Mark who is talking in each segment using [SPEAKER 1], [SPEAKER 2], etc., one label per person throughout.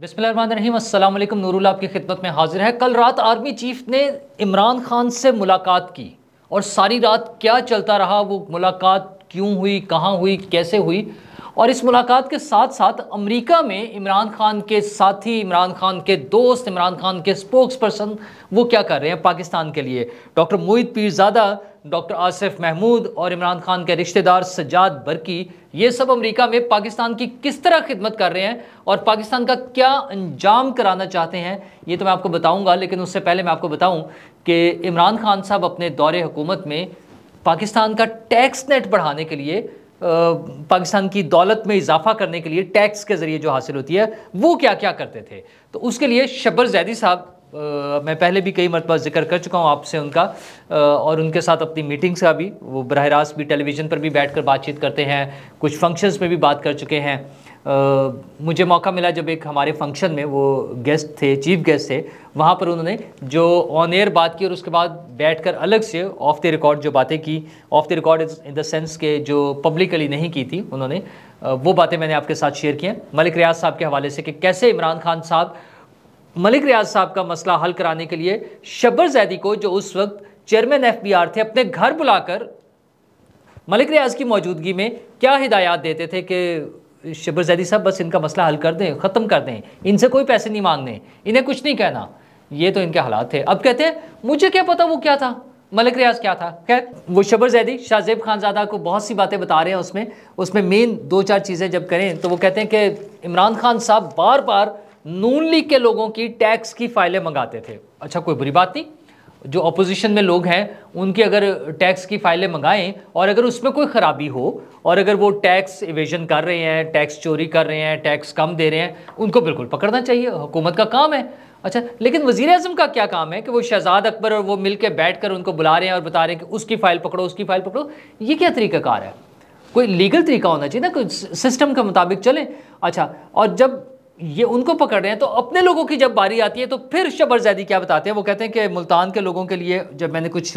[SPEAKER 1] बिस्मिल्लाम नूरुल आपकी खिदमत में हाजिर है कल रात आर्मी चीफ ने इमरान खान से मुलाकात की और सारी रात क्या चलता रहा वो मुलाकात क्यों हुई कहाँ हुई कैसे हुई और इस मुलाकात के साथ साथ अमेरिका में इमरान खान के साथी इमरान खान के दोस्त इमरान खान के स्पोक्स पर्सन वो क्या कर रहे हैं पाकिस्तान के लिए डॉक्टर मोहित पीरजादा डॉक्टर आसिफ महमूद और इमरान खान के रिश्तेदार सजाद बरकी ये सब अमेरिका में पाकिस्तान की किस तरह खिदमत कर रहे हैं और पाकिस्तान का क्या अंजाम कराना चाहते हैं ये तो मैं आपको बताऊंगा लेकिन उससे पहले मैं आपको बताऊं कि इमरान खान साहब अपने दौरे हुकूमत में पाकिस्तान का टैक्स नेट बढ़ाने के लिए पाकिस्तान की दौलत में इजाफा करने के लिए टैक्स के ज़रिए जो हासिल होती है वो क्या क्या करते थे तो उसके लिए शब्बर जैदी साहब मैं पहले भी कई मरतबा जिक्र कर चुका हूँ आपसे उनका आ, और उनके साथ अपनी मीटिंग्स का भी वो बरह रास्त भी टेलीविज़न पर भी बैठ कर बातचीत करते हैं कुछ फंक्शंस में भी बात कर चुके हैं मुझे मौका मिला जब एक हमारे फंक्शन में वो गेस्ट थे चीफ गेस्ट थे वहाँ पर उन्होंने जो ऑन एयर बात की और उसके बाद बैठकर अलग से ऑफ द रिकॉर्ड जो बातें की off the record in the sense के जो पब्लिकली नहीं की थी उन्होंने वो बातें मैंने आपके साथ शेयर किए मलिक रियाज साहब के हवाले से कि कैसे इमरान खान साहब मलिक रियाज साहब का मसला हल कराने के लिए शब्बर जैदी को जो उस वक्त चेयरमैन एफ थे अपने घर बुलाकर मलिक रियाज की मौजूदगी में क्या हिदायत देते थे कि जैदी साहब बस इनका मसला हल कर दें ख़त्म कर दें इनसे कोई पैसे नहीं मांगने इन्हें कुछ नहीं कहना ये तो इनके हालात थे अब कहते हैं मुझे क्या पता वो क्या था मलिक रियाज क्या था खैर वो शबर जैदी शाहजेब खानजादा को बहुत सी बातें बता रहे हैं उसमें उसमें मेन दो चार चीज़ें जब करें तो वो कहते हैं कि इमरान खान साहब बार बार नून लीग के लोगों की टैक्स की फाइलें मंगाते थे अच्छा कोई बुरी बात नहीं जो अपोजिशन में लोग हैं उनकी अगर टैक्स की फाइलें मंगाएं और अगर उसमें कोई ख़राबी हो और अगर वो टैक्स इवेजन कर रहे हैं टैक्स चोरी कर रहे हैं टैक्स कम दे रहे हैं उनको बिल्कुल पकड़ना चाहिए हुकूमत का काम है अच्छा लेकिन वजीर अजम का क्या काम है कि वो शहजाद अकबर और वो मिल के बैठ कर उनको बुला रहे हैं और बता रहे हैं कि उसकी फ़ाइल पकड़ो उसकी फ़ाइल पकड़ो ये क्या तरीकाकार है कोई लीगल तरीका होना चाहिए ना कोई सिस्टम के मुताबिक चलें अच्छा और जब ये उनको पकड़ रहे हैं तो अपने लोगों की जब बारी आती है तो फिर शबर जैदी क्या बताते हैं वो कहते हैं कि मुल्तान के लोगों के लिए जब मैंने कुछ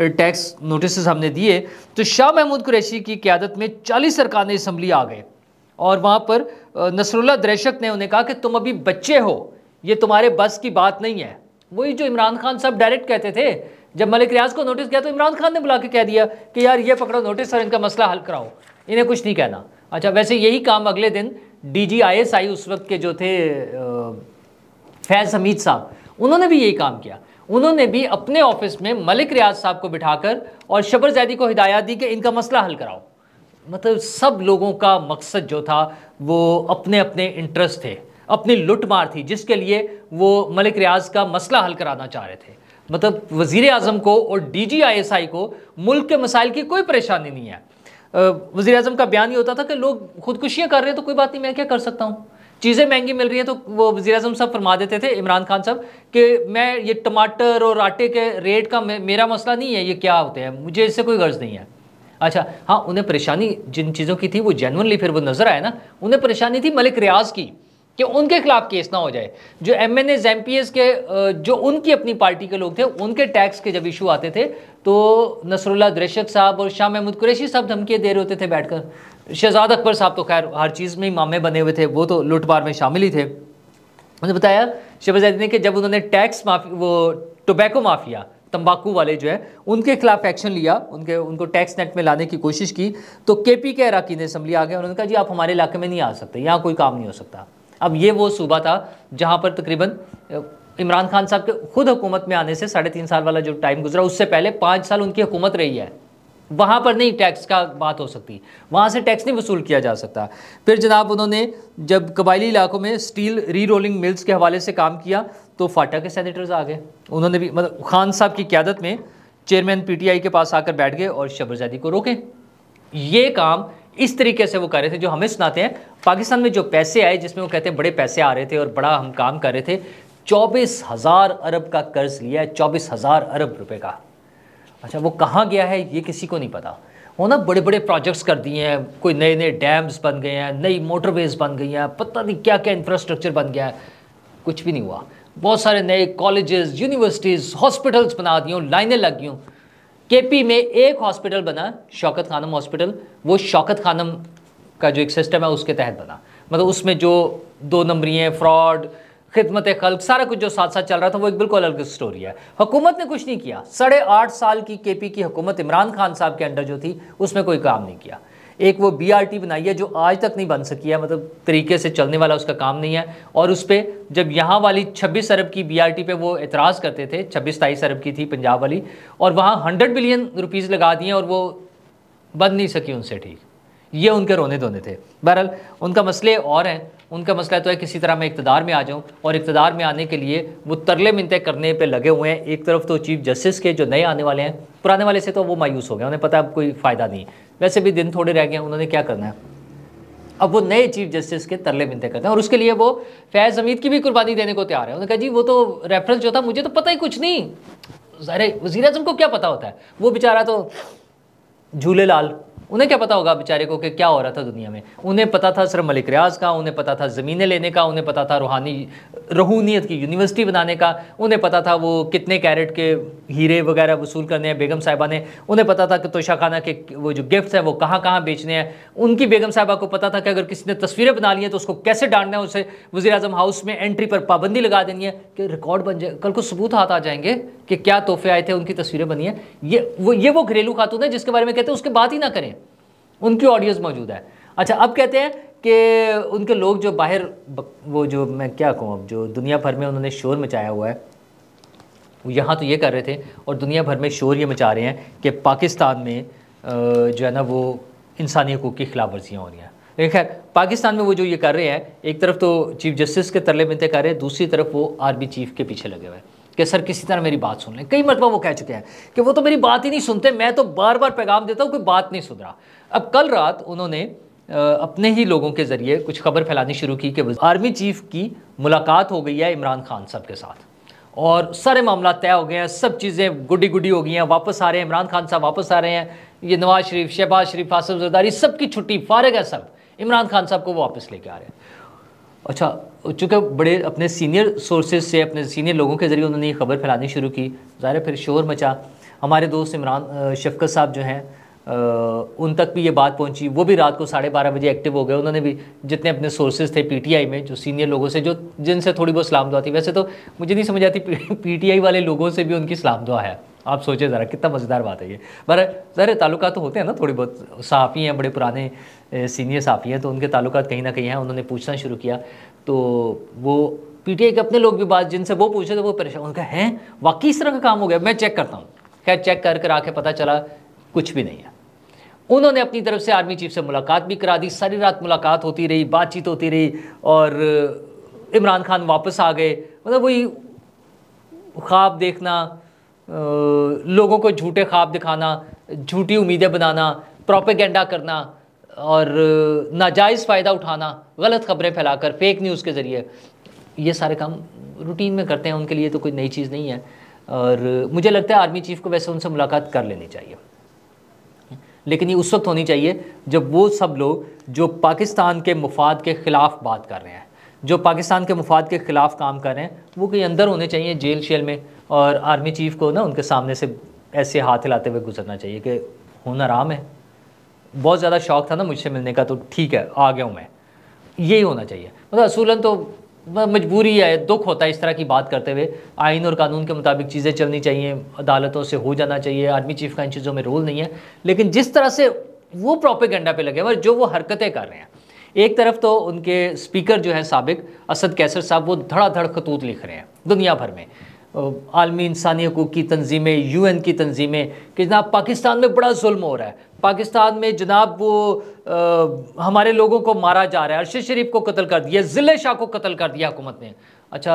[SPEAKER 1] टैक्स नोटिस हमने दिए तो शाह महमूद कुरैशी की क्यादत में चालीस सरकारी इसम्बली आ गए और वहाँ पर नसरुल्ला दरेशक ने उन्हें कहा कि तुम अभी बच्चे हो ये तुम्हारे बस की बात नहीं है वही जो इमरान खान साहब डायरेक्ट कहते थे जब मलिक रियाज को नोटिस किया तो इमरान खान ने बुला के कह दिया कि यार ये पकड़ो नोटिस और इनका मसला हल कराओ इन्हें कुछ नहीं कहना अच्छा वैसे यही काम अगले दिन D G I S I उस वक्त के जो थे फैज हमीद साहब उन्होंने भी यही काम किया उन्होंने भी अपने ऑफिस में मलिक रियाज साहब को बिठाकर और शबर जैदी को हिदायत दी कि इनका मसला हल कराओ मतलब सब लोगों का मकसद जो था वो अपने अपने इंटरेस्ट थे अपनी लुटमार थी जिसके लिए वो मलिक रियाज का मसला हल कराना चाह रहे थे मतलब वज़ी अजम को और D G I S I को मुल्क के मसाइल की कोई परेशानी नहीं है वजी अजम का बयान ये होता था कि लोग खुदकुशियाँ कर रहे हैं तो कोई बात नहीं मैं क्या कर सकता हूँ चीज़ें महंगी मिल रही हैं तो वो वजी अजम साहब फरमा देते थे इमरान खान साहब कि मैं ये टमाटर और आटे के रेट का मेरा मसला नहीं है ये क्या होते हैं मुझे इससे कोई गर्ज नहीं है अच्छा हाँ उन्हें परेशानी जिन चीज़ों की थी वो जेनवनली फिर वो नज़र आया ना उन्हें परेशानी थी मलिक रियाज की कि उनके खिलाफ केस ना हो जाए जो एम एन के जो उनकी अपनी पार्टी के लोग थे उनके टैक्स के जब इशू आते थे तो नसरुल्ला दृशक साहब और शाह महमूद कुरैशी साहब धमकियाँ दे रहे होते थे बैठकर शहजाद अकबर साहब तो खैर हर चीज़ में ही मामे बने हुए थे वो तो लुटमार में शामिल ही थे उन्होंने बताया शहबाज ने कि जब उन्होंने टैक्स माफी वो टोबैको माफिया तंबाकू वाले जो है उनके खिलाफ एक्शन लिया उनके उनको टैक्स नेट में लाने की कोशिश की तो के पी के अराकीन असम्बली आ गए उन्होंने कहा जी आप हमारे इलाके में नहीं आ सकते यहाँ कोई काम नहीं हो सकता अब ये वो सूबा था जहाँ पर तकरीबन इमरान खान साहब के खुद हुकूमत में आने से साढ़े तीन साल वाला जो टाइम गुजरा उससे पहले पाँच साल उनकी हुकूमत रही है वहाँ पर नहीं टैक्स का बात हो सकती वहाँ से टैक्स नहीं वसूल किया जा सकता फिर जनाब उन्होंने जब कबायली इलाकों में स्टील री रोलिंग मिल्स के हवाले से काम किया तो फाटा के सैनिटर्स आ गए उन्होंने भी मतलब खान साहब की क्यादत में चेयरमैन पीटीआई के पास आकर बैठ गए और शबरजादी को रोकें ये काम इस तरीके से वो कर रहे थे जो हमें सुनाते हैं पाकिस्तान में जो पैसे आए जिसमें वो कहते हैं बड़े पैसे आ रहे थे और बड़ा हम काम कर रहे थे चौबीस हज़ार अरब का कर्ज लिया है चौबीस हज़ार अरब रुपए का अच्छा वो कहाँ गया है ये किसी को नहीं पता वो ना बड़े बड़े प्रोजेक्ट्स कर दिए हैं कोई नए नए डैम्स बन गए हैं नई मोटरवेज बन गई हैं पता नहीं क्या क्या इंफ्रास्ट्रक्चर बन गया है कुछ भी नहीं हुआ बहुत सारे नए कॉलेजेस यूनिवर्सिटीज़ हॉस्पिटल्स बना दिए लाइनें लग गई हूँ केपी में एक हॉस्पिटल बना शौकत खानम हॉस्पिटल वो शौकत खानम का जो एक सिस्टम है उसके तहत बना मतलब उसमें जो दो नंबरी फ्रॉड खिदमत खल्क सारा कुछ जो साथ साथ चल रहा था वो एक बिल्कुल अलग स्टोरी है हुकूमत ने कुछ नहीं किया साढ़े आठ साल की के पी की हुकूमत इमरान खान साहब के अंडर जो थी उसमें कोई काम नहीं किया एक वो बी बनाई है जो आज तक नहीं बन सकी है मतलब तरीके से चलने वाला उसका काम नहीं है और उस पर जब यहाँ वाली छब्बीस अरब की बी पे वो एतराज़ करते थे छब्बीस तेईस अरब की थी पंजाब वाली और वहाँ हंड्रेड बिलियन रुपीज़ लगा दिए और वो बन नहीं सकी उनसे ठीक ये उनके रोने धोने थे बहरहाल उनका मसले और हैं उनका मसला तो है किसी तरह मैं इकतदार में आ जाऊं और इकतदार में आने के लिए वो तरले मिनते करने पे लगे हुए हैं एक तरफ तो चीफ जस्टिस के जो नए आने वाले हैं पुराने वाले से तो वो मायूस हो गए उन्हें पता है कोई फ़ायदा नहीं वैसे भी दिन थोड़े रह गए उन्होंने क्या करना है अब वो नए चीफ जस्टिस के तरले मिलते करते हैं और उसके लिए वो फैज़ हमीद की भी कुर्बानी देने को तैयार है उन्होंने कहा जी वो तो रेफरेंस जो था मुझे तो पता ही कुछ नहीं अरे वजीर अजम को क्या पता होता है वो बेचारा तो झूले लाल उन्हें क्या पता होगा बेचारे को कि क्या हो रहा था दुनिया में उन्हें पता था सर मलिक रियाज का उन्हें पता था ज़मीनें लेने का उन्हें पता था रूहानी रहूनीत की यूनिवर्सिटी बनाने का उन्हें पता था वो कितने कैरेट के हीरे वगैरह वसूल करने हैं बेगम साहिबा ने उन्हें पता था कि तोशा खाना के वो जो गिफ्ट हैं वो कहाँ कहाँ बेचने हैं उनकी बेगम साहिबा को पता था कि अगर किसी ने तस्वीरें बना ली हैं तो उसको कैसे डांटना है उसे वजी हाउस में एंट्री पर पाबंदी लगा देनी है कि रिकॉर्ड बन जाए कल को सबूत हाथ आ जाएंगे कि क्या तोहफे आए थे उनकी तस्वीरें बनी है ये वो ये वो घरेलू खातून है जिसके बारे में कहते हैं उसके बात ही ना करें उनकी ऑडियोज़ मौजूद है अच्छा अब कहते हैं कि उनके लोग जो बाहर वो जो मैं क्या कहूँ अब जो दुनिया भर में उन्होंने शोर मचाया हुआ है यहाँ तो ये कर रहे थे और दुनिया भर में शोर ये मचा रहे हैं कि पाकिस्तान में जो है ना वो इंसानी हकूक़ की खिलाफ वर्जियाँ हो रही हैं खैर पाकिस्तान में वो जो ये कर रहे हैं एक तरफ तो चीफ जस्टिस के तरले में तय कर रहे हैं दूसरी तरफ वो आर्मी चीफ के पीछे लगे हुए हैं कि सर किसी तरह मेरी बात सुन लें कई मरतबा वो कह चुके हैं कि वो तो मेरी बात ही नहीं सुनते मैं तो बार बार पैगाम देता हूँ कोई बात नहीं सुन रहा अब कल रात उन्होंने अपने ही लोगों के ज़रिए कुछ खबर फैलानी शुरू की कि आर्मी चीफ की मुलाकात हो गई है इमरान खान साहब के साथ और सारे मामला तय हो गए हैं सब चीज़ें गुडी गुडी हो गई हैं वापस आ रहे हैं इमरान खान साहब वापस आ रहे हैं ये नवाज शरीफ शहबाज शरीफ आसफ जरदारी सबकी छुट्टी फारग है सब इमरान खान साहब को वापस लेके आ रहे हैं अच्छा चूँकि बड़े अपने सीनियर सोर्सेज से अपने सीनियर लोगों के ज़रिए उन्होंने ये खबर फैलानी शुरू की ज़ाहिर फिर शोर मचा हमारे दोस्त इमरान शफकत साहब जो हैं उन तक भी ये बात पहुंची वो भी रात को साढ़े बारह बजे एक्टिव हो गए उन्होंने भी जितने अपने सोर्सेज थे पीटीआई में जो सीनियर लोगों से जो जिनसे थोड़ी बहुत सलाम दुआ थी वैसे तो मुझे नहीं समझ आती पीटीआई वाले लोगों से भी उनकी सलाम दुआ है आप सोचे ज़रा कितना मज़ेदार बात है ये पर ज़रा ताल्लुका तो होते हैं ना थोड़ी बहुत सहाफ़ी हैं बड़े पुराने सीनियर साफ़ी हैं तो उनके ताल्लुक कहीं ना कहीं हैं उन्होंने पूछना शुरू किया तो वो आई के अपने लोग भी बात जिनसे वो पूछे तो वो परेशान उनका हैं वाकई इस तरह का काम हो गया मैं चेक करता हूँ खैर चेक कर कर आके पता चला कुछ भी नहीं है उन्होंने अपनी तरफ से आर्मी चीफ से मुलाकात भी करा दी सारी रात मुलाकात होती रही बातचीत होती रही और इमरान खान वापस आ गए मतलब वही ख्वाब देखना लोगों को झूठे ख्वाब दिखाना झूठी उम्मीदें बनाना प्रोपेगेंडा करना और नाजायज़ फ़ायदा उठाना गलत ख़बरें फैलाकर फेक न्यूज़ के ज़रिए ये सारे काम रूटीन में करते हैं उनके लिए तो कोई नई चीज़ नहीं है और मुझे लगता है आर्मी चीफ़ को वैसे उनसे मुलाकात कर लेनी चाहिए लेकिन ये उस वक्त होनी चाहिए जब वो सब लोग जो पाकिस्तान के मुफाद के ख़िलाफ़ बात कर रहे हैं जो पाकिस्तान के मुफाद के ख़िलाफ़ काम कर रहे हैं वो कहीं अंदर होने चाहिए जेल शेल में और आर्मी चीफ को ना उनके सामने से ऐसे हाथ हिलाते हुए गुजरना चाहिए कि होना आम है बहुत ज़्यादा शौक था ना मुझसे मिलने का तो ठीक है आ गया हूँ मैं यही होना चाहिए मतलब असूलन तो मजबूरी है दुख होता है इस तरह की बात करते हुए आइन और कानून के मुताबिक चीज़ें चलनी चाहिए अदालतों से हो जाना चाहिए आर्मी चीफ का इन चीज़ों में रोल नहीं है लेकिन जिस तरह से वो प्रोपेगेंडा पे लगे हुए जो वो हरकतें कर रहे हैं एक तरफ तो उनके स्पीकर जो हैं सबक असद कैसर साहब वो धड़ाधड़ खतूत लिख रहे हैं दुनिया भर में आलमी इंसानी हकूक़ की तनजीमें यू एन की तनजीमें कि जनाब पाकिस्तान में बड़ा जुल्म हो रहा है पाकिस्तान में जनाब वो आ, हमारे लोगों को मारा जा रहा है अरशद शरीफ को कत्ल कर दिया ज़िले शाह को कत्ल कर दिया हुकूमत ने अच्छा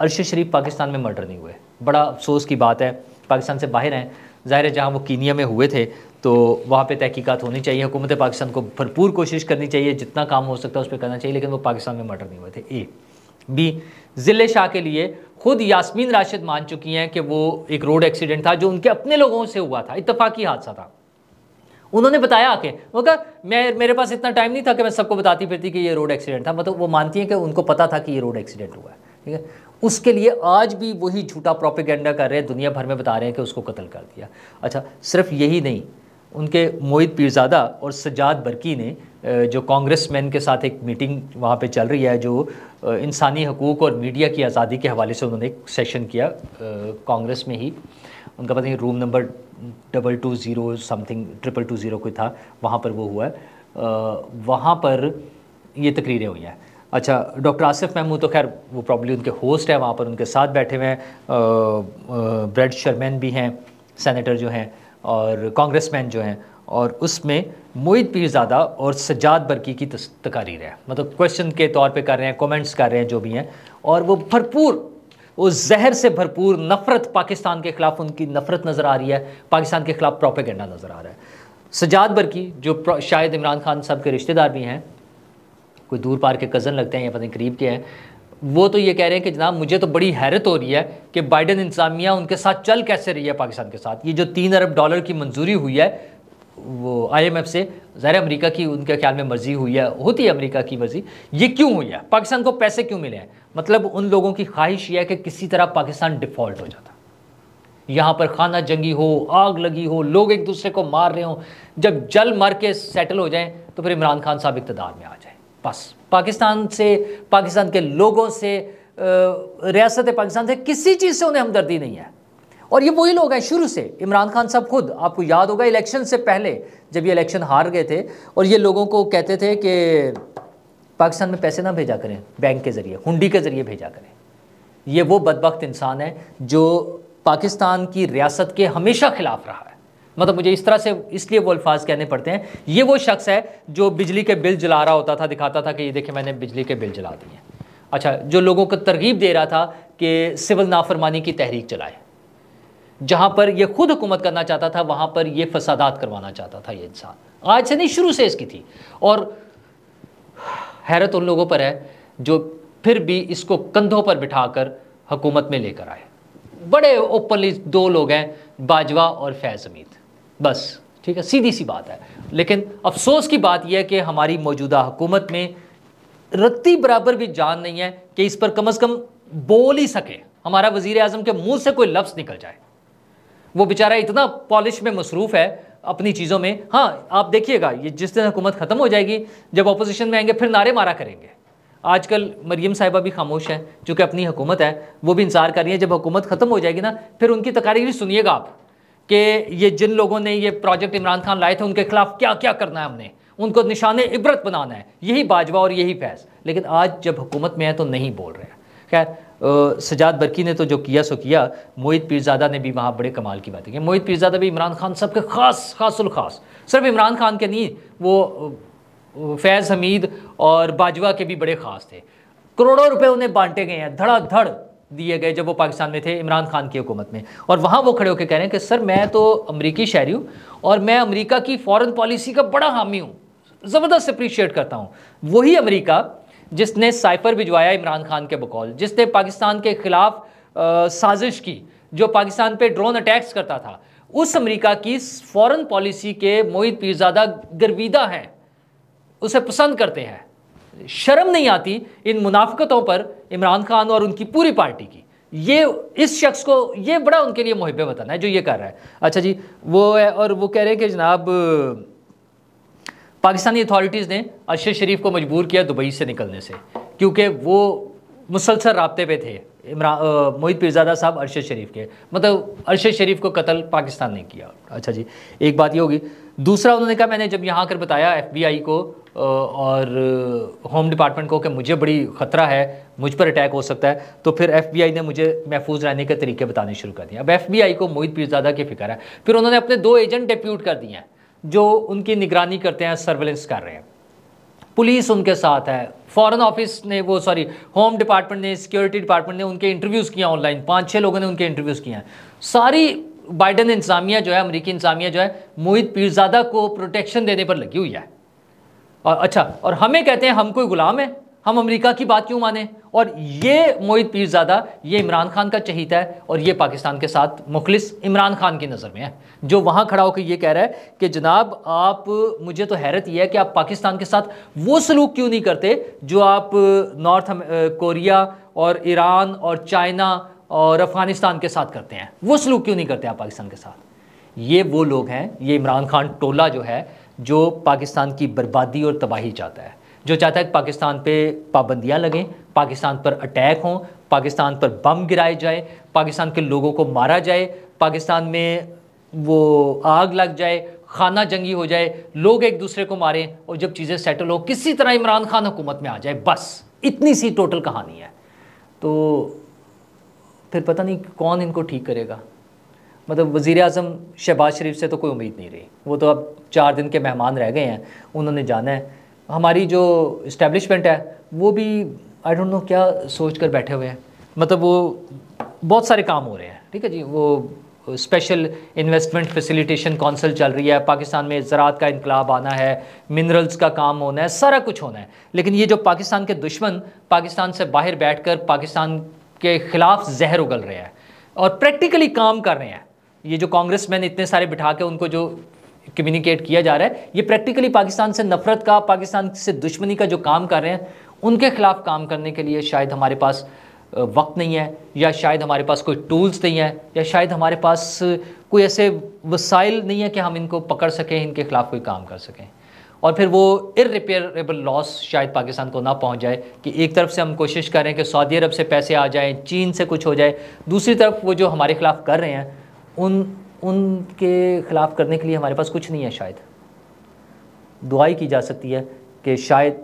[SPEAKER 1] अरशद शरीफ पाकिस्तान में मर्डर नहीं हुए बड़ा अफसोस की बात है पाकिस्तान से बाहर हैं ज़ाहिर है जहाँ वो कीनिया में हुए थे तो वहाँ पर तहकीक़त होनी चाहिए हुकूमत पाकिस्तान को भरपूर कोशिश करनी चाहिए जितना काम हो सकता है उस पर करना चाहिए लेकिन वो पाकिस्तान में मर्डर नहीं हुए थे ए बी ज़िले शाह के लिए खुद यास्मीन राशिद मान चुकी हैं कि वो एक रोड एक्सीडेंट था जो उनके अपने लोगों से हुआ था इतफाक़ी हादसा था उन्होंने बताया आके वो कहा मैं मेरे पास इतना टाइम नहीं था कि मैं सबको बताती फिरती कि ये रोड एक्सीडेंट था मतलब वो मानती हैं कि उनको पता था कि ये रोड एक्सीडेंट हुआ है ठीक है उसके लिए आज भी वही झूठा प्रोपेगेंडा कर रहे हैं दुनिया भर में बता रहे हैं कि उसको कत्ल कर दिया अच्छा सिर्फ यही नहीं उनके मोहित पीरजादा और सजाद बरकी ने जो कांग्रेस मैन के साथ एक मीटिंग वहाँ पे चल रही है जो इंसानी हकूक़ और मीडिया की आज़ादी के हवाले से उन्होंने एक सेशन किया कांग्रेस में ही उनका पता नहीं room number double two zero something triple two zero कोई था वहाँ पर वो हुआ है वहाँ पर ये तकरीरें हुई हैं अच्छा डॉक्टर आसिफ महमूद तो खैर वो प्रॉब्ली उनके होस्ट हैं वहाँ पर उनके साथ बैठे हुए हैं ब्रेड शर्मैन भी हैं सेनेटर जो हैं और मैन जो हैं और उसमें मोहित पीरजादा और सजाद बरकी की तकारीर है मतलब क्वेश्चन के तौर पे कर रहे हैं कमेंट्स कर रहे हैं जो भी हैं और वो भरपूर वो जहर से भरपूर नफ़रत पाकिस्तान के ख़िलाफ़ उनकी नफ़रत नज़र आ रही है पाकिस्तान के ख़िलाफ़ प्रोपेगेंडा नज़र आ रहा है सजाद बरकी जो शायद इमरान खान साहब के रिश्तेदार भी हैं कोई दूर पार के कज़न लगते हैं या पता करीब के हैं वो तो ये कह रहे हैं कि जनाब मुझे तो बड़ी हैरत हो रही है कि बाइडन इंतजामिया उनके साथ चल कैसे रही है पाकिस्तान के साथ ये जो तीन अरब डॉलर की मंजूरी हुई है वो आईएमएफ से ज़ाहिर अमेरिका की उनके ख्याल में मर्जी हुई है होती है अमेरिका की मर्जी ये क्यों हुई है पाकिस्तान को पैसे क्यों मिले हैं मतलब उन लोगों की ख्वाहिश यह है कि किसी तरह पाकिस्तान डिफ़ॉल्ट हो जाता यहाँ पर खाना जंगी हो आग लगी हो लोग एक दूसरे को मार रहे हो जब जल मर के सेटल हो जाए तो फिर इमरान खान साहब इकतदार में आ जाए बस पाकिस्तान से पाकिस्तान के लोगों से रियासत पाकिस्तान से किसी चीज़ से उन्हें हमदर्दी नहीं है और ये वही लोग हैं शुरू से इमरान खान साहब खुद आपको याद होगा इलेक्शन से पहले जब ये इलेक्शन हार गए थे और ये लोगों को कहते थे कि पाकिस्तान में पैसे ना भेजा करें बैंक के ज़रिए हुंडी के ज़रिए भेजा करें ये वो बदबخت इंसान है जो पाकिस्तान की रियासत के हमेशा खिलाफ रहा है मतलब मुझे इस तरह से इसलिए वो अल्फाज कहने पड़ते हैं ये वो शख्स है जो बिजली के बिल जला रहा होता था दिखाता था कि ये देखिए मैंने बिजली के बिल जला दिए अच्छा जो लोगों को तरगीब दे रहा था कि सिविल नाफरमानी की तहरीक चलाए जहाँ पर यह खुद हुकूमत करना चाहता था वहाँ पर यह फसादात करवाना चाहता था ये इंसान आज से नहीं शुरू से इसकी थी और हैरत उन लोगों पर है जो फिर भी इसको कंधों पर बिठाकर हुकूमत में लेकर आए बड़े ओपनली दो लोग हैं बाजवा और फैज़ अमीद बस ठीक है सीधी सी बात है लेकिन अफसोस की बात यह है कि हमारी मौजूदा हुकूमत में रत्ती बराबर भी जान नहीं है कि इस पर कम अज़ कम बोल ही सके हमारा वज़ी अजम के मुँह से कोई लफ्ज़ निकल जाए वो बेचारा इतना पॉलिश में मसरूफ़ है अपनी चीज़ों में हाँ आप देखिएगा ये जिस दिन हुकूमत ख़त्म हो जाएगी जब अपोजिशन में आएंगे फिर नारे मारा करेंगे आजकल मरीम साहिबा भी खामोश हैं चूँकि अपनी हुकूमत है वो भी इंतजार कर रही है जब हुकूमत ख़त्म हो जाएगी ना फिर उनकी तकारी भी सुनिएगा आप कि ये जिन लोगों ने ये प्रोजेक्ट इमरान खान लाए थे उनके खिलाफ क्या क्या करना है हमने उनको निशान इबरत बनाना है यही बाजवा और यही फैस लेकिन आज जब हुकूमत में है तो नहीं बोल रहे हैं खैर सजाद बरकी ने तो जो किया सो किया मोहित पीरजादा ने भी वहाँ बड़े कमाल की बातें की मोहित पीरजादा भी इमरान खान सबके खास खासुल खास सिर्फ इमरान खान के नहीं वो फैज़ हमीद और बाजवा के भी बड़े ख़ास थे करोड़ों रुपए उन्हें बांटे गए हैं धड़ाधड़ दिए गए जब वो पाकिस्तान में थे इमरान खान की हुकूमत में और वहाँ वो खड़े होकर कह रहे हैं कि सर मैं तो अमरीकी शहरी हूँ और मैं अमरीका की फ़ॉरन पॉलिसी का बड़ा हामी हूँ ज़बरदस्त अप्रिशिएट करता हूँ वही अमरीका जिसने साइफर भिजवाया इमरान खान के बकौल जिसने पाकिस्तान के ख़िलाफ़ साजिश की जो पाकिस्तान पे ड्रोन अटैक्स करता था उस अमेरिका की फॉरेन पॉलिसी के मोहित पीरजादा गर्विदा हैं उसे पसंद करते हैं शर्म नहीं आती इन मुनाफ्तों पर इमरान खान और उनकी पूरी पार्टी की ये इस शख्स को ये बड़ा उनके लिए मुहिब वतन है जो ये कर रहा है अच्छा जी वो है और वो कह रहे हैं कि जनाब पाकिस्तानी अथॉरिटीज़ ने अरशद शरीफ को मजबूर किया दुबई से निकलने से क्योंकि वो मुसलसल रबते पे थे इमरान मोहित पिरजादा साहब अरशद शरीफ के मतलब अरशद शरीफ को कत्ल पाकिस्तान ने किया अच्छा जी एक बात ये होगी दूसरा उन्होंने कहा मैंने जब यहाँ आकर बताया एफबीआई को और होम डिपार्टमेंट को कि मुझे बड़ी ख़तरा है मुझ पर अटैक हो सकता है तो फिर एफबीआई ने मुझे महफूज रहने के तरीके बताने शुरू कर दिए अब आई को मोहित पिरजादा की फ़िक्र है फिर उन्होंने अपने दो एजेंट डिप्यूट कर दिए हैं जो उनकी निगरानी करते हैं सर्वेलेंस कर रहे हैं पुलिस उनके साथ है फॉरेन ऑफिस ने वो सॉरी होम डिपार्टमेंट ने सिक्योरिटी डिपार्टमेंट ने उनके इंटरव्यूज़ किया ऑनलाइन पाँच छः लोगों ने उनके इंटरव्यूज़ किए हैं सारी बाइडन इंतजामिया जो है अमरीकी इंतजामिया जो है मोहित पीरजादा को प्रोटेक्शन देने पर लगी हुई है और अच्छा और हमें कहते हैं हम कोई गुलाम है हम अमेरिका की बात क्यों माने और ये मोहित पीरजादा ये इमरान खान का चहीता है और ये पाकिस्तान के साथ मुखलिस इमरान खान की नज़र में है जो वहाँ खड़ा होकर ये कह रहा है कि जनाब आप मुझे तो हैरत यह है कि आप पाकिस्तान के साथ वो सलूक क्यों नहीं करते जो आप नॉर्थ कोरिया और ईरान और चाइना और अफ़गानिस्तान के साथ करते हैं वो सलूक क्यों नहीं करते आप पाकिस्तान के साथ ये वो लोग हैं ये इमरान खान टोला जो है जो पाकिस्तान की बर्बादी और तबाही चाहता है जो चाहता है कि पाकिस्तान पे पाबंदियाँ लगें पाकिस्तान पर अटैक हों पाकिस्तान पर बम गिराए जाए पाकिस्तान के लोगों को मारा जाए पाकिस्तान में वो आग लग जाए खाना जंगी हो जाए लोग एक दूसरे को मारें और जब चीज़ें सेटल हो किसी तरह इमरान खान हुकूमत में आ जाए बस इतनी सी टोटल कहानी है तो फिर पता नहीं कौन इनको ठीक करेगा मतलब वज़ी अजम शहबाज शरीफ से तो कोई उम्मीद नहीं रही वो तो अब चार दिन के मेहमान रह गए हैं उन्होंने जाना है हमारी जो इस्टेब्लिशमेंट है वो भी आई डोंट नो क्या सोच कर बैठे हुए हैं मतलब वो बहुत सारे काम हो रहे हैं ठीक है जी वो स्पेशल इन्वेस्टमेंट फैसिलिटेशन कौंसिल चल रही है पाकिस्तान में ज़रात का इनकलाब आना है मिनरल्स का काम होना है सारा कुछ होना है लेकिन ये जो पाकिस्तान के दुश्मन पाकिस्तान से बाहर बैठकर पाकिस्तान के ख़िलाफ़ जहर उगल रहे हैं और प्रैक्टिकली काम कर रहे हैं ये जो कांग्रेस मैन इतने सारे बिठा के उनको जो कम्युनिकेट किया जा रहा है ये प्रैक्टिकली पाकिस्तान से नफरत का पाकिस्तान से दुश्मनी का जो काम कर रहे हैं उनके खिलाफ काम करने के लिए शायद हमारे पास वक्त नहीं है या शायद हमारे पास कोई टूल्स नहीं है या शायद हमारे पास कोई ऐसे वसाइल नहीं है कि हम इनको पकड़ सकें इनके खिलाफ कोई काम कर सकें और फिर वो इरिपेयरेबल लॉस शायद पाकिस्तान को ना पहुंच जाए कि एक तरफ से हम कोशिश करें कि सऊदी अरब से पैसे आ जाएं चीन से कुछ हो जाए दूसरी तरफ वो जो हमारे खिलाफ कर रहे हैं उन उनके ख़िलाफ़ करने के लिए हमारे पास कुछ नहीं है शायद दुआई की जा सकती है कि शायद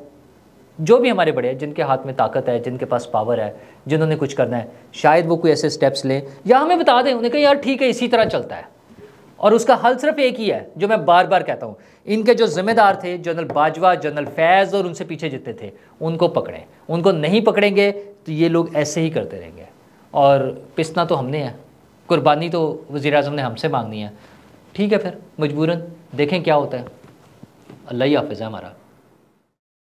[SPEAKER 1] जो भी हमारे बड़े हैं जिनके हाथ में ताकत है जिनके पास पावर है जिन्होंने कुछ करना है शायद वो कोई ऐसे स्टेप्स लें या हमें बता दें उन्हें कहीं यार ठीक है इसी तरह चलता है और उसका हल सिर्फ एक ही है जो मैं बार बार कहता हूँ इनके जो जिम्मेदार थे जनरल बाजवा जनरल फैज़ और उनसे पीछे जितने थे उनको पकड़ें उनको नहीं पकड़ेंगे तो ये लोग ऐसे ही करते रहेंगे और पिसना तो हमने है कुर्बानी तो वज़ी अजम ने हमसे मांगनी है ठीक है फिर मजबूरन देखें क्या होता है अल्लाह ही है हमारा